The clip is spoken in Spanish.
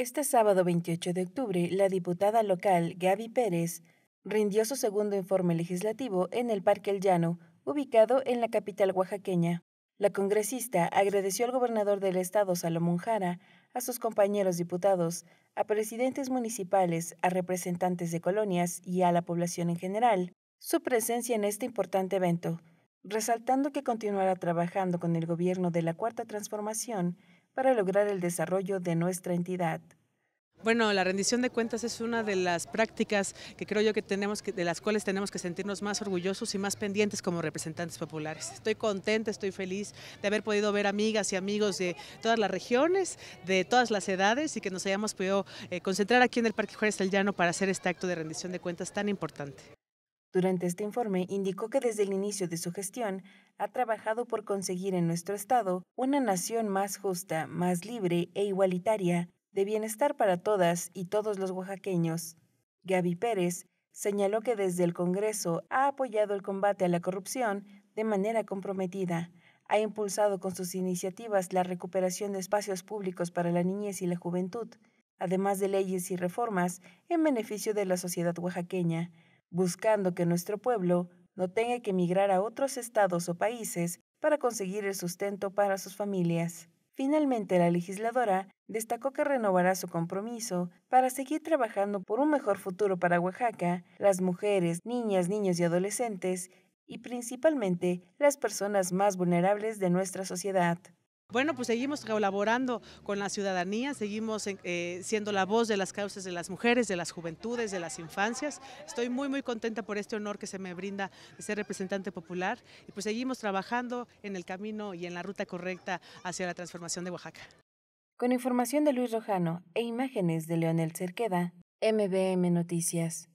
Este sábado 28 de octubre, la diputada local Gaby Pérez rindió su segundo informe legislativo en el Parque El Llano, ubicado en la capital oaxaqueña. La congresista agradeció al gobernador del estado, Salomón Jara, a sus compañeros diputados, a presidentes municipales, a representantes de colonias y a la población en general su presencia en este importante evento, resaltando que continuará trabajando con el gobierno de la Cuarta Transformación para lograr el desarrollo de nuestra entidad. Bueno, la rendición de cuentas es una de las prácticas que creo yo que tenemos, de las cuales tenemos que sentirnos más orgullosos y más pendientes como representantes populares. Estoy contenta, estoy feliz de haber podido ver amigas y amigos de todas las regiones, de todas las edades y que nos hayamos podido eh, concentrar aquí en el Parque Juárez del Llano para hacer este acto de rendición de cuentas tan importante. Durante este informe indicó que desde el inicio de su gestión ha trabajado por conseguir en nuestro Estado una nación más justa, más libre e igualitaria, de bienestar para todas y todos los oaxaqueños. Gaby Pérez señaló que desde el Congreso ha apoyado el combate a la corrupción de manera comprometida, ha impulsado con sus iniciativas la recuperación de espacios públicos para la niñez y la juventud, además de leyes y reformas en beneficio de la sociedad oaxaqueña, buscando que nuestro pueblo no tenga que emigrar a otros estados o países para conseguir el sustento para sus familias. Finalmente, la legisladora destacó que renovará su compromiso para seguir trabajando por un mejor futuro para Oaxaca, las mujeres, niñas, niños y adolescentes, y principalmente las personas más vulnerables de nuestra sociedad. Bueno, pues seguimos colaborando con la ciudadanía, seguimos eh, siendo la voz de las causas de las mujeres, de las juventudes, de las infancias. Estoy muy, muy contenta por este honor que se me brinda de ser representante popular y pues seguimos trabajando en el camino y en la ruta correcta hacia la transformación de Oaxaca. Con información de Luis Rojano e imágenes de Leonel Cerqueda, MBM Noticias.